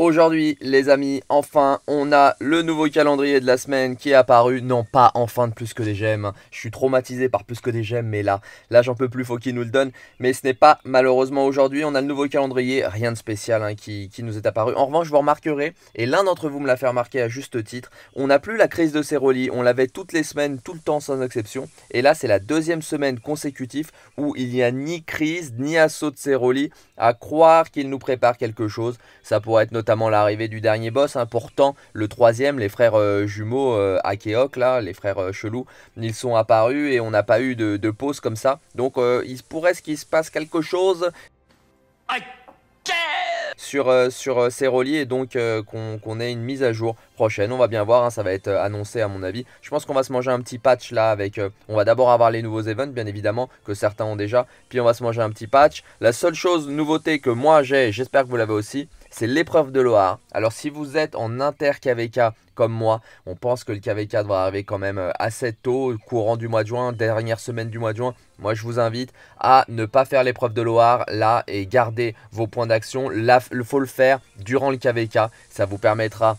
Aujourd'hui, les amis, enfin, on a le nouveau calendrier de la semaine qui est apparu. Non, pas enfin de plus que des gemmes. Je suis traumatisé par plus que des gemmes, mais là, là, j'en peux plus, faut qu'il nous le donne. Mais ce n'est pas malheureusement aujourd'hui. On a le nouveau calendrier, rien de spécial hein, qui, nous est apparu. En revanche, je vous remarquerai et l'un d'entre vous me l'a fait remarquer à juste titre, on n'a plus la crise de céroli. On l'avait toutes les semaines, tout le temps, sans exception. Et là, c'est la deuxième semaine consécutive où il n'y a ni crise, ni assaut de céroli. À croire qu'il nous prépare quelque chose, ça pourrait être notre notamment l'arrivée du dernier boss. important hein, le troisième, les frères euh, jumeaux à euh, là, les frères chelou euh, chelous, ils sont apparus et on n'a pas eu de, pause comme ça. Donc, il pourrait ce qu'il se passe quelque chose. sur, sur ces reliés et donc qu'on ait une mise à jour prochaine. On va bien voir, hein, ça va être annoncé à mon avis. Je pense qu'on va se manger un petit patch là avec... on va d'abord avoir les nouveaux events bien évidemment que certains ont déjà, puis on va se manger un petit patch. La seule chose, nouveauté que moi j'ai, j'espère que vous l'avez aussi, c'est l'épreuve de Loire. Alors si vous êtes en inter KVK comme moi, on pense que le KVK devra arriver quand même euh, assez tôt, courant du mois de juin, dernière semaine du mois de juin. Moi, je vous invite à ne pas faire l'épreuve de Loire là et garder vos points d'action. Il faut le faire durant le KVK. Ça vous permettra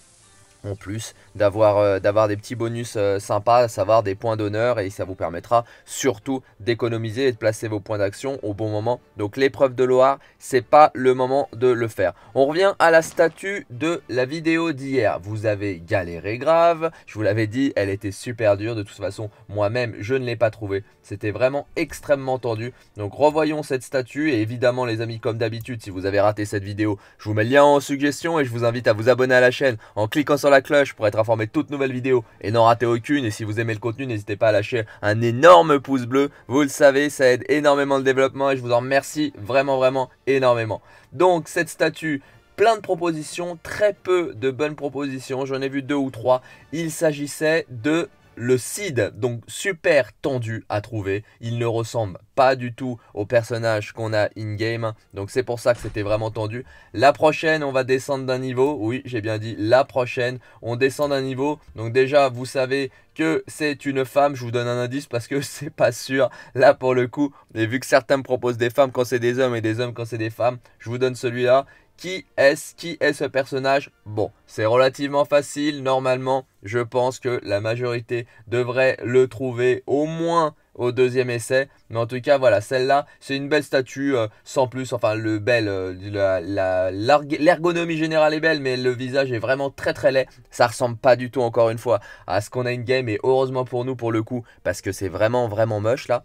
en plus, euh, d'avoir des petits bonus euh, sympas, à savoir des points d'honneur, et ça vous permettra surtout d'économiser et de placer vos points d'action au bon moment. Donc l'épreuve de Loire, c'est pas le moment de le faire. On revient à la statue de la vidéo d'hier. Vous avez galéré grave, je vous l'avais dit, elle était super dure, de toute façon, moi-même, je ne l'ai pas trouvée. C'était vraiment extrêmement tendu, donc revoyons cette statue, et évidemment les amis, comme d'habitude, si vous avez raté cette vidéo, je vous mets le lien en suggestion, et je vous invite à vous abonner à la chaîne en cliquant sur la cloche pour être informé de toutes nouvelles vidéos et n'en rater aucune. Et si vous aimez le contenu, n'hésitez pas à lâcher un énorme pouce bleu. Vous le savez, ça aide énormément le développement et je vous en remercie vraiment, vraiment énormément. Donc, cette statue, plein de propositions, très peu de bonnes propositions. J'en ai vu deux ou trois. Il s'agissait de le Cid, donc super tendu à trouver. Il ne ressemble pas du tout au personnage qu'on a in-game. Donc c'est pour ça que c'était vraiment tendu. La prochaine, on va descendre d'un niveau. Oui, j'ai bien dit la prochaine. On descend d'un niveau. Donc déjà, vous savez que c'est une femme. Je vous donne un indice parce que c'est pas sûr. Là, pour le coup, et vu que certains me proposent des femmes quand c'est des hommes et des hommes quand c'est des femmes, je vous donne celui-là. Qui est-ce Qui est ce personnage Bon, c'est relativement facile. Normalement, je pense que la majorité devrait le trouver au moins au deuxième essai. Mais en tout cas, voilà, celle-là, c'est une belle statue euh, sans plus. Enfin, le bel, euh, l'ergonomie générale est belle, mais le visage est vraiment très très laid. Ça ressemble pas du tout, encore une fois, à ce qu'on a une game. Et heureusement pour nous, pour le coup, parce que c'est vraiment vraiment moche là.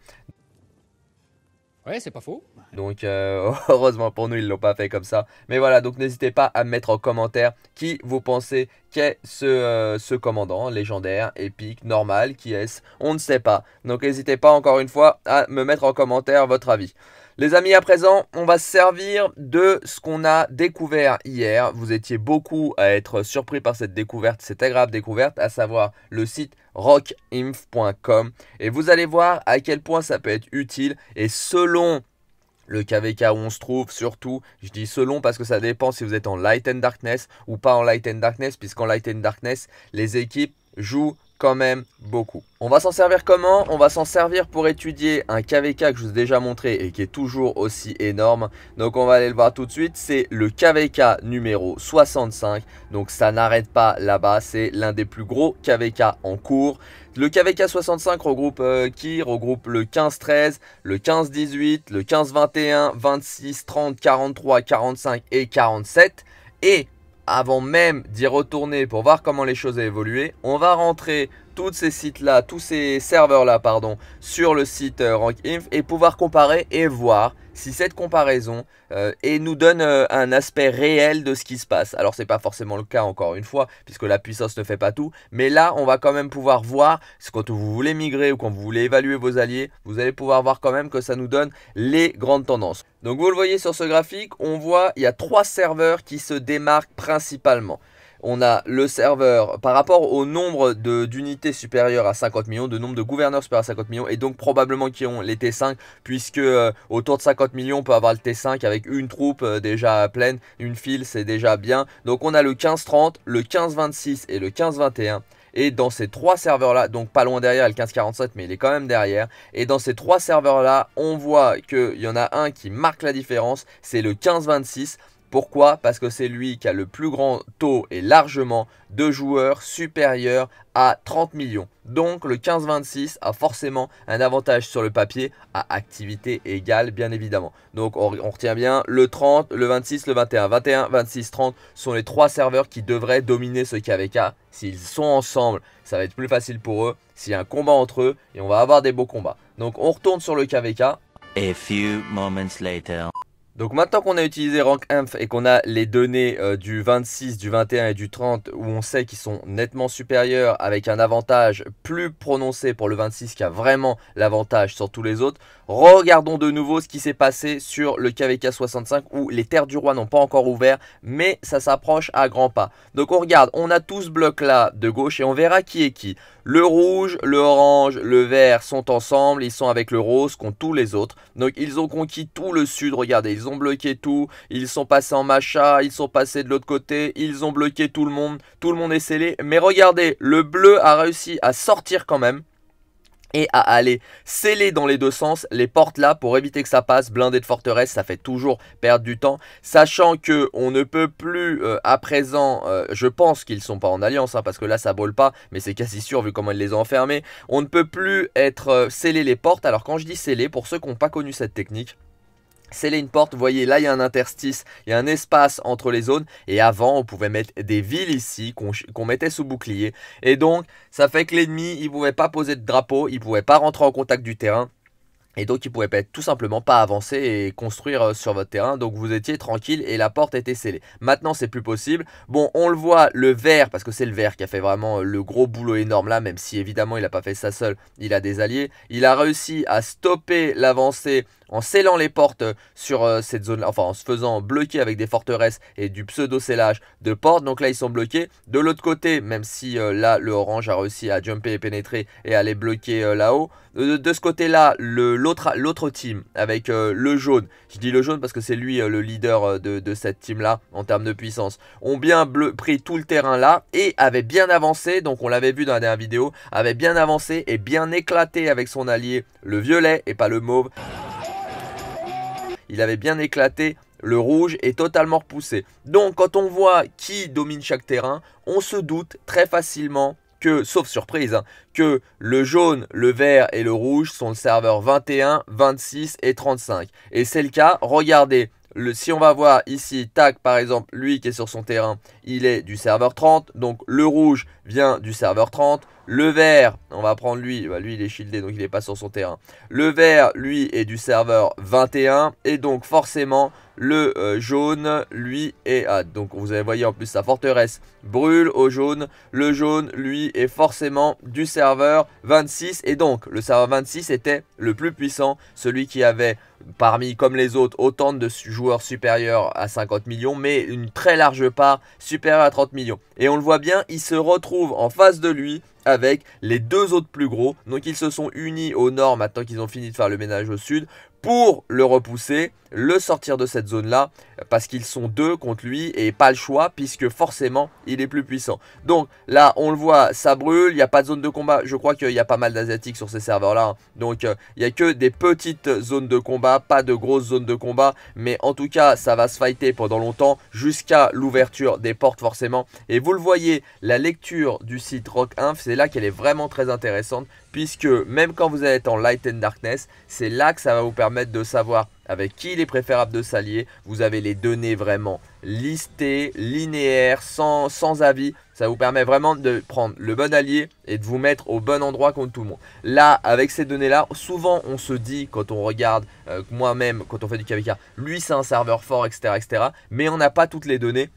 Ouais, c'est pas faux. Donc, euh, heureusement pour nous, ils l'ont pas fait comme ça. Mais voilà, donc n'hésitez pas à mettre en commentaire qui vous pensez qu'est ce, euh, ce commandant légendaire, épique, normal, qui est-ce, on ne sait pas. Donc, n'hésitez pas encore une fois à me mettre en commentaire votre avis. Les amis, à présent, on va se servir de ce qu'on a découvert hier. Vous étiez beaucoup à être surpris par cette découverte, cette agréable découverte, à savoir le site rockinf.com. Et vous allez voir à quel point ça peut être utile. Et selon le KVK où on se trouve, surtout, je dis selon parce que ça dépend si vous êtes en Light and Darkness ou pas en Light and Darkness, puisqu'en Light and Darkness, les équipes jouent quand même beaucoup. On va s'en servir comment On va s'en servir pour étudier un KVK que je vous ai déjà montré et qui est toujours aussi énorme. Donc on va aller le voir tout de suite, c'est le KVK numéro 65. Donc ça n'arrête pas là-bas, c'est l'un des plus gros KVK en cours. Le KVK 65 regroupe euh, qui Regroupe le 15-13, le 15-18, le 15-21, 26, 30, 43, 45 et 47. Et avant même d'y retourner pour voir comment les choses ont évolué, on va rentrer tous ces sites-là, tous ces serveurs-là, pardon, sur le site euh, RankInf et pouvoir comparer et voir si cette comparaison euh, et nous donne euh, un aspect réel de ce qui se passe. Alors ce n'est pas forcément le cas encore une fois, puisque la puissance ne fait pas tout, mais là on va quand même pouvoir voir, quand vous voulez migrer ou quand vous voulez évaluer vos alliés, vous allez pouvoir voir quand même que ça nous donne les grandes tendances. Donc vous le voyez sur ce graphique, on voit il y a trois serveurs qui se démarquent principalement on a le serveur par rapport au nombre d'unités supérieures à 50 millions, de nombre de gouverneurs supérieurs à 50 millions, et donc probablement qui ont les T5, puisque euh, autour de 50 millions, on peut avoir le T5 avec une troupe euh, déjà pleine, une file, c'est déjà bien. Donc on a le 1530, le 15-26 et le 1521 Et dans ces trois serveurs-là, donc pas loin derrière, le 1547, mais il est quand même derrière. Et dans ces trois serveurs-là, on voit qu'il y en a un qui marque la différence, c'est le 1526. Pourquoi Parce que c'est lui qui a le plus grand taux et largement de joueurs supérieurs à 30 millions. Donc le 15-26 a forcément un avantage sur le papier à activité égale bien évidemment. Donc on, retient bien le 30, le 26, le 21. 21, 26, 30 sont les trois serveurs qui devraient dominer ce KVK. S'ils sont ensemble, ça va être plus facile pour eux. S'il y a un combat entre eux et on va avoir des beaux combats. Donc on retourne sur le KVK. few moments later. Donc maintenant qu'on a utilisé Rank RankInf et qu'on a les données euh, du 26, du 21 et du 30 où on sait qu'ils sont nettement supérieurs avec un avantage plus prononcé pour le 26 qui a vraiment l'avantage sur tous les autres, regardons de nouveau ce qui s'est passé sur le KVK 65 où les terres du roi n'ont pas encore ouvert mais ça s'approche à grands pas. Donc on regarde, on a tout ce bloc là de gauche et on verra qui est qui. Le rouge, le orange, le vert sont ensemble, ils sont avec le rose contre tous les autres. Donc ils ont conquis tout le sud, regardez, ils ont bloqué tout, ils sont passés en macha, ils sont passés de l'autre côté, ils ont bloqué tout le monde, tout le monde est scellé. Mais regardez, le bleu a réussi à sortir quand même et à aller sceller dans les deux sens les portes là pour éviter que ça passe. Blindé de forteresse, ça fait toujours perdre du temps. Sachant que on ne peut plus euh, à présent, euh, je pense qu'ils sont pas en alliance hein, parce que là ça brûle pas, mais c'est quasi sûr vu comment ils les ont enfermés. On ne peut plus être euh, scellé les portes. Alors quand je dis scellé, pour ceux qui n'ont pas connu cette technique, sceller une porte, vous voyez là il y a un interstice, il y a un espace entre les zones et avant on pouvait mettre des villes ici qu'on mettait sous bouclier et donc ça fait que l'ennemi il pouvait pas poser de drapeau, il pouvait pas rentrer en contact du terrain et donc il pouvait pas, tout simplement pas avancer et construire euh, sur votre terrain. Donc vous étiez tranquille et la porte était scellée. Maintenant c'est plus possible. Bon on le voit le vert parce que c'est le vert qui a fait vraiment euh, le gros boulot énorme là. Même si évidemment il n'a pas fait ça seul. Il a des alliés. Il a réussi à stopper l'avancée en scellant les portes sur euh, cette zone, enfin en se faisant bloquer avec des forteresses et du pseudo-scellage de portes. Donc là, ils sont bloqués. De l'autre côté, même si euh, là, le orange a réussi à jumper et pénétrer et à les bloquer euh, là-haut. De, ce côté-là, l'autre team avec le jaune, je dis le jaune parce que c'est lui le leader de, cette team-là en termes de puissance, ont bien bleu, pris tout le terrain là et avait bien avancé. Donc on l'avait vu dans la dernière vidéo, avait bien avancé et bien éclaté avec son allié, le violet et pas le mauve il avait bien éclaté, le rouge est totalement repoussé. Donc quand on voit qui domine chaque terrain, on se doute très facilement que, sauf surprise, hein, que le jaune, le vert et le rouge sont le serveur 21, 26 et 35. Et c'est le cas, regardez, si on va voir ici, tac, par exemple, lui qui est sur son terrain, il est du serveur 30, donc le rouge vient du serveur 30, le vert, on va prendre lui, bah, lui il est shieldé donc il n'est pas sur son terrain. Le vert, lui, est du serveur 21 et donc forcément le euh, jaune, lui, est donc vous avez voyé en plus sa forteresse brûle au jaune. Le jaune, lui, est forcément du serveur 26 et donc le serveur 26 était le plus puissant, celui qui avait parmi comme les autres autant de joueurs supérieurs à 50 millions mais une très large part supérieure à 30 millions. Et on le voit bien, il se retrouve en face de lui avec les deux autres plus gros. Donc ils se sont unis au nord maintenant qu'ils ont fini de faire le ménage au sud pour le repousser, le sortir de cette zone-là, parce qu'ils sont deux contre lui et pas le choix, puisque forcément, il est plus puissant. Donc là, on le voit, ça brûle, il n'y a pas de zone de combat. Je crois qu'il y a pas mal d'Asiatiques sur ces serveurs-là. Hein. Donc euh, il n'y a que des petites zones de combat, pas de grosses zones de combat. Mais en tout cas, ça va se fighter pendant longtemps, jusqu'à l'ouverture des portes forcément. Et vous le voyez, la lecture du site Rock Inf, c'est là qu'elle est vraiment très intéressante, puisque même quand vous êtes en Light and Darkness, c'est là que ça va vous permettre de savoir avec qui il est préférable de s'allier. Vous avez les données vraiment listées, linéaires, sans, sans, avis. Ça vous permet vraiment de prendre le bon allié et de vous mettre au bon endroit contre tout le monde. Là, avec ces données-là, souvent on se dit quand on regarde euh, moi-même, quand on fait du KVK, lui c'est un serveur fort, etc. etc. mais on n'a pas toutes les données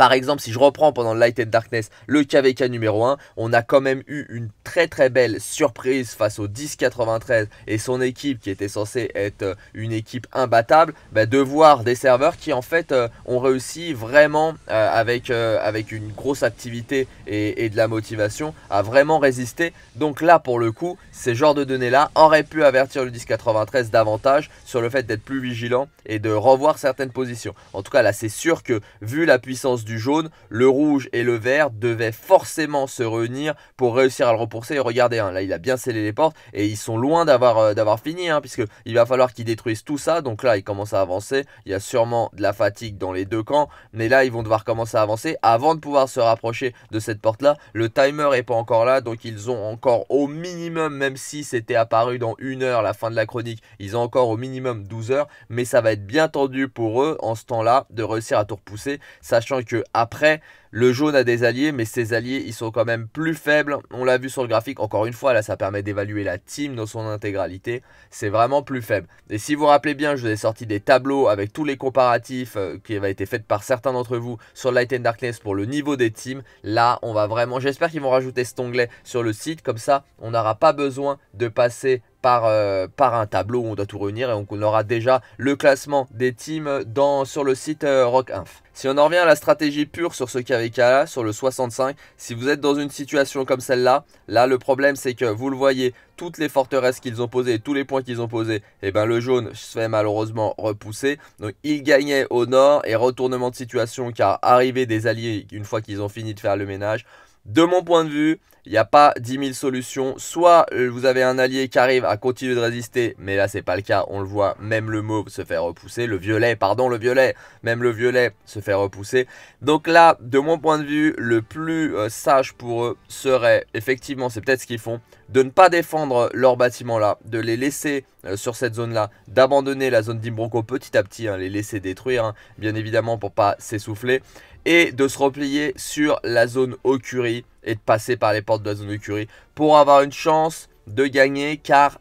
par exemple, si je reprends pendant Light and Darkness le KVK numéro 1, on a quand même eu une très très belle surprise face au 10 93 et son équipe qui était censée être euh, une équipe imbattable, bah, de voir des serveurs qui en fait euh, ont réussi vraiment euh, avec, avec une grosse activité et, de la motivation à vraiment résister. Donc là pour le coup, ces genres de données là auraient pu avertir le 10 93 davantage sur le fait d'être plus vigilant et de revoir certaines positions. En tout cas là c'est sûr que vu la puissance du jaune, le rouge et le vert devaient forcément se réunir pour réussir à le repousser. Et regardez, hein, là, il a bien scellé les portes et ils sont loin d'avoir euh, d'avoir fini, hein, puisque il va falloir qu'ils détruisent tout ça. Donc là, ils commencent à avancer. Il y a sûrement de la fatigue dans les deux camps, mais là, ils vont devoir commencer à avancer avant de pouvoir se rapprocher de cette porte-là. Le timer est pas encore là, donc ils ont encore au minimum, même si c'était apparu dans une heure la fin de la chronique, ils ont encore au minimum 12 heures, mais ça va être bien tendu pour eux en ce temps-là de réussir à tout repousser, sachant que après, le jaune a des alliés, mais ses alliés, ils sont quand même plus faibles. On l'a vu sur le graphique, encore une fois, là, ça permet d'évaluer la team dans son intégralité. C'est vraiment plus faible. Et si vous vous rappelez bien, je vous ai sorti des tableaux avec tous les comparatifs euh, qui avaient été faits par certains d'entre vous sur Light and Darkness pour le niveau des teams. Là, on va vraiment... J'espère qu'ils vont rajouter cet onglet sur le site. Comme ça, on n'aura pas besoin de passer par, euh, par un tableau où on doit tout réunir et donc on aura déjà le classement des teams dans, sur le site euh, Rock RockInf. Si on en revient à la stratégie pure sur ce KVK, sur le 65, si vous êtes dans une situation comme celle-là, là le problème c'est que vous le voyez, toutes les forteresses qu'ils ont posées, tous les points qu'ils ont posés, et eh ben le jaune se fait malheureusement repousser. Donc il gagnait au nord et retournement de situation car arrivé des alliés une fois qu'ils ont fini de faire le ménage. De mon point de vue, il n'y a pas 10 000 solutions. Soit euh, vous avez un allié qui arrive à continuer de résister, mais là c'est pas le cas, on le voit, même le mauve se faire repousser, le violet, pardon, le violet, même le violet se fait repousser. Donc là, de mon point de vue, le plus euh, sage pour eux serait, effectivement, c'est peut-être ce qu'ils font, de ne pas défendre leur bâtiment là, de les laisser euh, sur cette zone là, d'abandonner la zone d'Imbroco petit à petit, hein, les laisser détruire, hein, bien évidemment pour pas s'essouffler, et de se replier sur la zone Okuri et de passer par les portes de la zone de pour avoir une chance de gagner car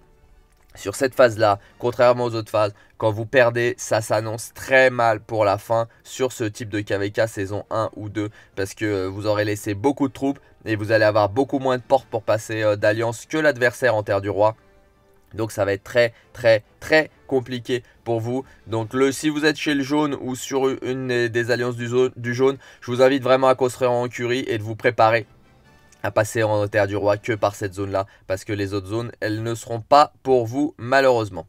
sur cette phase-là, contrairement aux autres phases, quand vous perdez, ça s'annonce très mal pour la fin sur ce type de KVK saison 1 ou 2 parce que euh, vous aurez laissé beaucoup de troupes et vous allez avoir beaucoup moins de portes pour passer euh, d'alliance que l'adversaire en terre du roi. Donc ça va être très très très compliqué pour vous. Donc le, si vous êtes chez le jaune ou sur une des alliances du, jaune, je vous invite vraiment à construire en curie et de vous préparer à passer en notaire du roi que par cette zone-là, parce que les autres zones, elles ne seront pas pour vous malheureusement.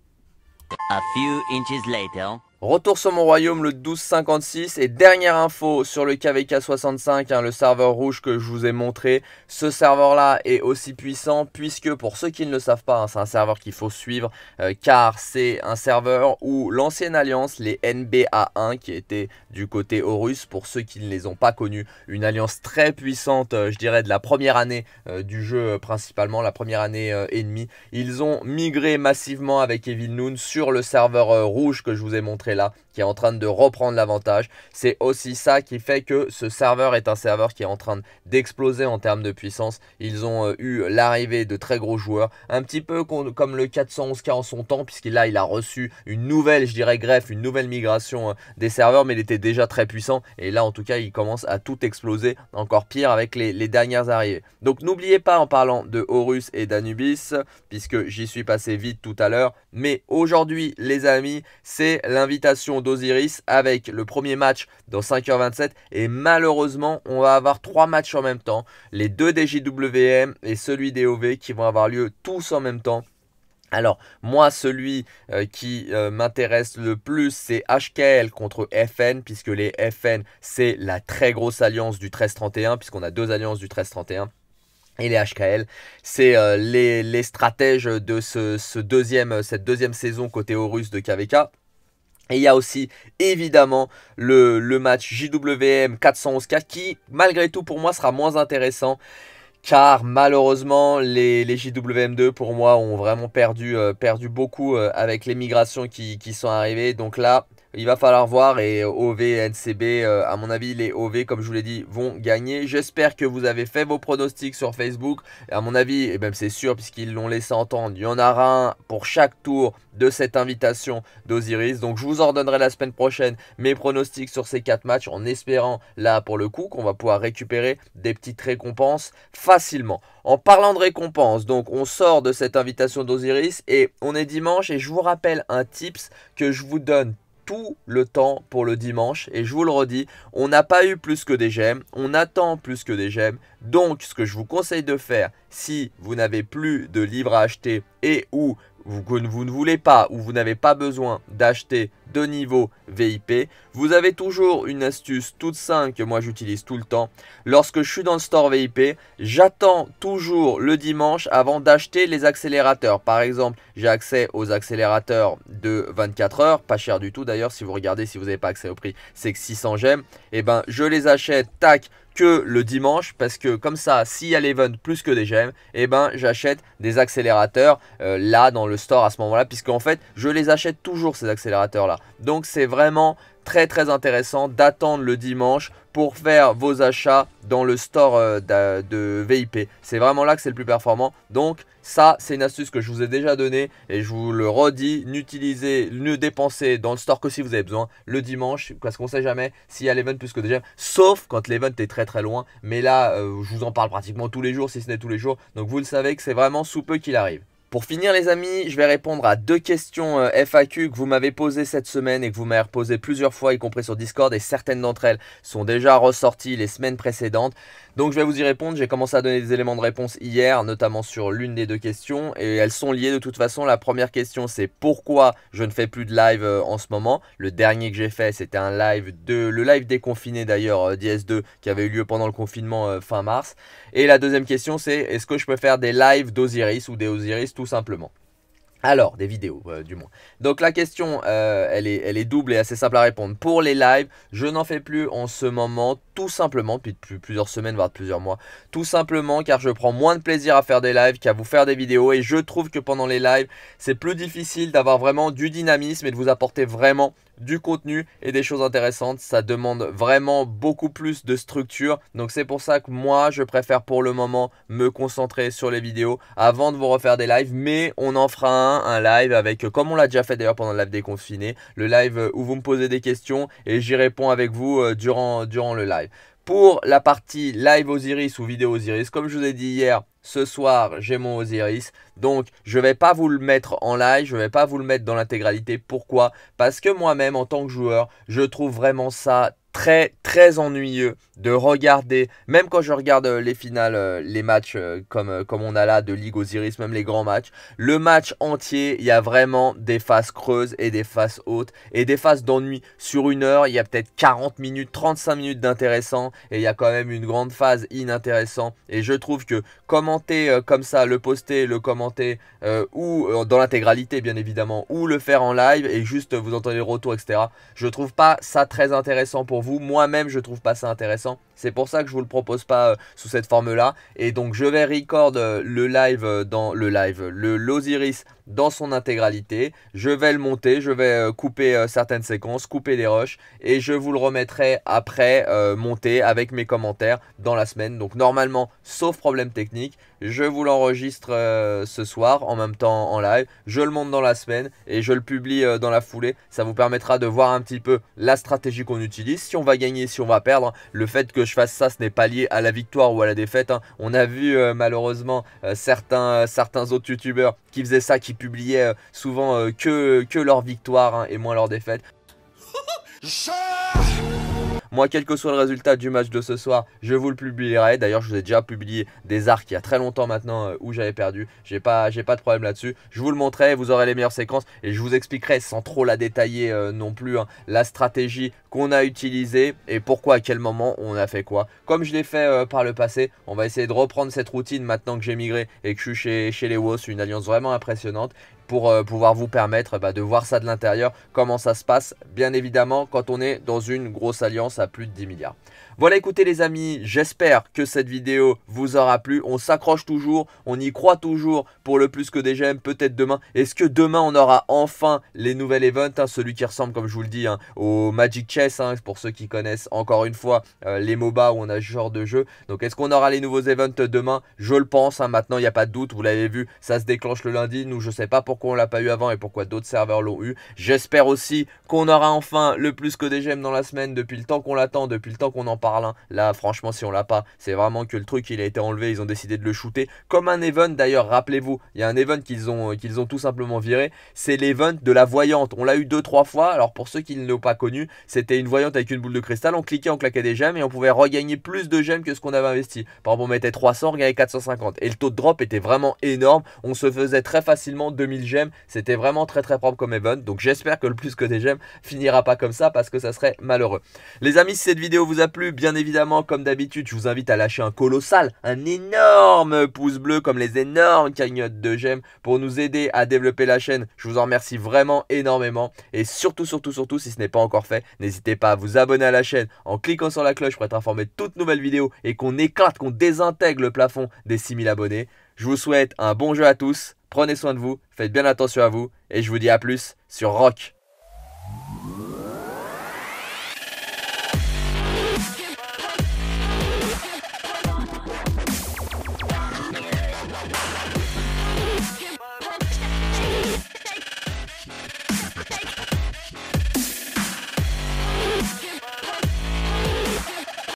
A few inches later. Retour sur mon royaume le 1256 et dernière info sur le KVK 65, hein, le serveur rouge que je vous ai montré. Ce serveur là est aussi puissant puisque pour ceux qui ne le savent pas, hein, c'est un serveur qu'il faut suivre euh, car c'est un serveur où l'ancienne alliance, les NBA1 qui était du côté Horus, pour ceux qui ne les ont pas connus, une alliance très puissante euh, je dirais de la première année euh, du jeu principalement, la première année et demie. Ils ont migré massivement avec Evil Noon sur le serveur rouge que je vous ai montré là, qui est en train de reprendre l'avantage. C'est aussi ça qui fait que ce serveur est un serveur qui est en train d'exploser en termes de puissance. Ils ont euh, eu l'arrivée de très gros joueurs, un petit peu comme le 411K en son temps, puisqu'il là il a reçu une nouvelle, je dirais greffe, une nouvelle migration euh, des serveurs, mais il était déjà très puissant. Et là en tout cas il commence à tout exploser, encore pire avec les, les dernières arrivées. Donc n'oubliez pas en parlant de Horus et d'Anubis, puisque j'y suis passé vite tout à l'heure, mais aujourd'hui les amis, c'est l'invitation d'Osiris avec le premier match dans 5h27 et malheureusement on va avoir trois matchs en même temps, les deux des JWM et celui des OV qui vont avoir lieu tous en même temps. Alors, moi, celui euh, qui euh, m'intéresse le plus, c'est HKL contre FN, puisque les FN, c'est la très grosse alliance du 1331, puisqu'on a deux alliances du 1331 et les HKL. C'est euh, les, stratèges de ce, ce deuxième, cette deuxième saison côté Horus de KVK. Et il y a aussi évidemment le, match JWM 411K qui malgré tout pour moi sera moins intéressant car malheureusement les, JWM2 pour moi ont vraiment perdu, euh, perdu beaucoup euh, avec les migrations qui, qui, sont arrivées. Donc là il va falloir voir et euh, OV, NCB, euh, à mon avis, les OV, comme je vous l'ai dit, vont gagner. J'espère que vous avez fait vos pronostics sur Facebook. Et à mon avis, et même ben, c'est sûr puisqu'ils l'ont laissé entendre, il y en aura un pour chaque tour de cette invitation d'Osiris. Donc je vous ordonnerai la semaine prochaine mes pronostics sur ces quatre matchs en espérant là pour le coup qu'on va pouvoir récupérer des petites récompenses facilement. En parlant de récompenses, donc on sort de cette invitation d'Osiris et on est dimanche et je vous rappelle un tips que je vous donne le temps pour le dimanche. Et je vous le redis, on n'a pas eu plus que des gemmes on attend plus que des gemmes Donc ce que je vous conseille de faire, si vous n'avez plus de livres à acheter et ou vous, vous ne voulez pas ou vous n'avez pas besoin d'acheter de niveau VIP. Vous avez toujours une astuce toute simple que moi j'utilise tout le temps. Lorsque je suis dans le store VIP, j'attends toujours le dimanche avant d'acheter les accélérateurs. Par exemple, j'ai accès aux accélérateurs de 24 heures, pas cher du tout d'ailleurs si vous regardez, si vous n'avez pas accès au prix, c'est que 600 gemmes. Et ben je les achète, tac, le dimanche parce que comme ça, s'il y a l'event plus que des gemmes, et eh ben j'achète des accélérateurs euh, là dans le store à ce moment-là, puisque en fait je les achète toujours ces accélérateurs là. Donc c'est vraiment très très intéressant d'attendre le dimanche pour faire vos achats dans le store euh, de VIP. C'est vraiment là que c'est le plus performant. Donc ça, c'est une astuce que je vous ai déjà donnée et je vous le redis, n'utilisez, ne dépensez dans le store que si vous avez besoin le dimanche parce qu'on sait jamais s'il y a l'event plus que déjà, sauf quand l'event est très très loin. Mais là, euh, je vous en parle pratiquement tous les jours, si ce n'est tous les jours. Donc vous le savez que c'est vraiment sous peu qu'il arrive. Pour finir les amis, je vais répondre à deux questions euh, FAQ que vous m'avez posées cette semaine et que vous m'avez reposées plusieurs fois, y compris sur Discord, et certaines d'entre elles sont déjà ressorties les semaines précédentes. Donc je vais vous y répondre, j'ai commencé à donner des éléments de réponse hier, notamment sur l'une des deux questions, et elles sont liées de toute façon. La première question c'est pourquoi je ne fais plus de live euh, en ce moment. Le dernier que j'ai fait c'était un live de le live déconfiné d'ailleurs euh, d'IS2 qui avait eu lieu pendant le confinement euh, fin mars. Et la deuxième question c'est est-ce que je peux faire des lives d'Osiris ou des Osiris tout simplement. Alors, des vidéos, euh, du moins. Donc la question, euh, elle, est, elle, est, double et assez simple à répondre. Pour les lives, je n'en fais plus en ce moment, tout simplement, depuis plusieurs semaines, voire plusieurs mois. Tout simplement car je prends moins de plaisir à faire des lives qu'à vous faire des vidéos. Et je trouve que pendant les lives, c'est plus difficile d'avoir vraiment du dynamisme et de vous apporter vraiment du contenu et des choses intéressantes. Ça demande vraiment beaucoup plus de structure. Donc c'est pour ça que moi, je préfère pour le moment me concentrer sur les vidéos avant de vous refaire des lives. Mais on en fera un, un live avec, euh, comme on l'a déjà fait d'ailleurs pendant le live déconfiné, le live euh, où vous me posez des questions et j'y réponds avec vous euh, durant, durant le live. Pour la partie live Osiris ou vidéo Osiris, comme je vous ai dit hier, ce soir j'ai mon Osiris. Donc je ne vais pas vous le mettre en live, je ne vais pas vous le mettre dans l'intégralité. Pourquoi Parce que moi-même en tant que joueur, je trouve vraiment ça très très ennuyeux de regarder, même quand je regarde euh, les finales, euh, les matchs euh, comme, comme on a là de Ligue Osiris, même les grands matchs, le match entier, il y a vraiment des phases creuses et des phases hautes et des phases d'ennui. Sur une heure, il y a peut-être 40 minutes, 35 minutes d'intéressant et il y a quand même une grande phase inintéressant Et je trouve que commenter comme ça, le poster, le commenter, ou dans l'intégralité bien évidemment, ou le faire en live et juste vous entendez le retour, etc. Je trouve pas ça très intéressant pour pour vous. Moi-même, je trouve pas ça intéressant. C'est pour ça que je vous le propose pas euh, sous cette forme-là. Et donc je vais record euh, le live euh, dans le live, le l'Osiris dans son intégralité. Je vais le monter, je vais couper certaines séquences, couper les rushs et je vous le remettrai après monter monté avec mes commentaires dans la semaine. Donc normalement, sauf problème technique, je vous l'enregistre ce soir en même temps en live. Je le monte dans la semaine et je le publie dans la foulée. Ça vous permettra de voir un petit peu la stratégie qu'on utilise, si on va gagner, si on va perdre, le fait que fasse ça, ce n'est pas lié à la victoire ou à la défaite. Hein. On a vu euh, malheureusement euh, certains, euh, certains autres youtubeurs qui faisaient ça, qui publiaient souvent que, que leur victoire hein, et moins leur défaite. Moi, quel que soit le résultat du match de ce soir, je vous le publierai. D'ailleurs, je vous ai déjà publié des arcs il y a très longtemps maintenant euh, où j'avais perdu. J'ai pas, j'ai pas de problème là-dessus. Je vous le montrerai, vous aurez les meilleures séquences et je vous expliquerai sans trop la détailler euh, non plus hein, la stratégie qu'on a utilisée et pourquoi à quel moment on a fait quoi. Comme je l'ai fait euh, par le passé, on va essayer de reprendre cette routine maintenant que j'ai migré et que je suis chez, chez les WOS, une alliance vraiment impressionnante pour euh, pouvoir vous permettre bah, de voir ça de l'intérieur, comment ça se passe, bien évidemment, quand on est dans une grosse alliance à plus de 10 milliards. Voilà, écoutez les amis, j'espère que cette vidéo vous aura plu. On s'accroche toujours, on y croit toujours pour le plus que des gemmes, peut-être demain. Est-ce que demain on aura enfin les nouvelles events, hein, celui qui ressemble comme je vous le dis hein, au Magic Chess, hein, pour ceux qui connaissent encore une fois euh, les MOBA où on a ce genre de jeu. Donc est-ce qu'on aura les nouveaux events demain Je le pense, maintenant il n'y a pas de doute, vous l'avez vu, ça se déclenche le lundi. Nous, je sais pas pourquoi on l'a pas eu avant et pourquoi d'autres serveurs l'ont eu. J'espère aussi qu'on aura enfin le plus que des gemmes dans la semaine depuis le temps qu'on l'attend, depuis le temps qu'on en parle Hein. Là, franchement, si on l'a pas, c'est vraiment que le truc, il a été enlevé. Ils ont décidé de le shooter. Comme un event d'ailleurs, rappelez-vous, il y a un event qu'ils ont, euh, qu'ils ont tout simplement viré. C'est l'event de la voyante. On l'a eu deux, trois fois. Alors pour ceux qui ne l'ont pas connu, c'était une voyante avec une boule de cristal. On cliquait, on claquait des gemmes et on pouvait regagner plus de gemmes que ce qu'on avait investi. Par exemple, on mettait 300, on gagnait 450. Et le taux de drop était vraiment énorme. On se faisait très facilement 2000 gemmes. C'était vraiment très très propre comme event. Donc j'espère que le plus que des gemmes finira pas comme ça parce que ça serait malheureux. Les amis, si cette vidéo vous a plu, Bien évidemment, comme d'habitude, je vous invite à lâcher un colossal, un énorme pouce bleu comme les énormes cagnottes de j'aime pour nous aider à développer la chaîne. Je vous en remercie vraiment énormément. Et surtout, surtout, surtout, si ce n'est pas encore fait, n'hésitez pas à vous abonner à la chaîne en cliquant sur la cloche pour être informé de toutes nouvelles vidéos et qu'on éclate, qu'on désintègre le plafond des 6000 abonnés. Je vous souhaite un bon jeu à tous, prenez soin de vous, faites bien attention à vous et je vous dis à plus sur Rock.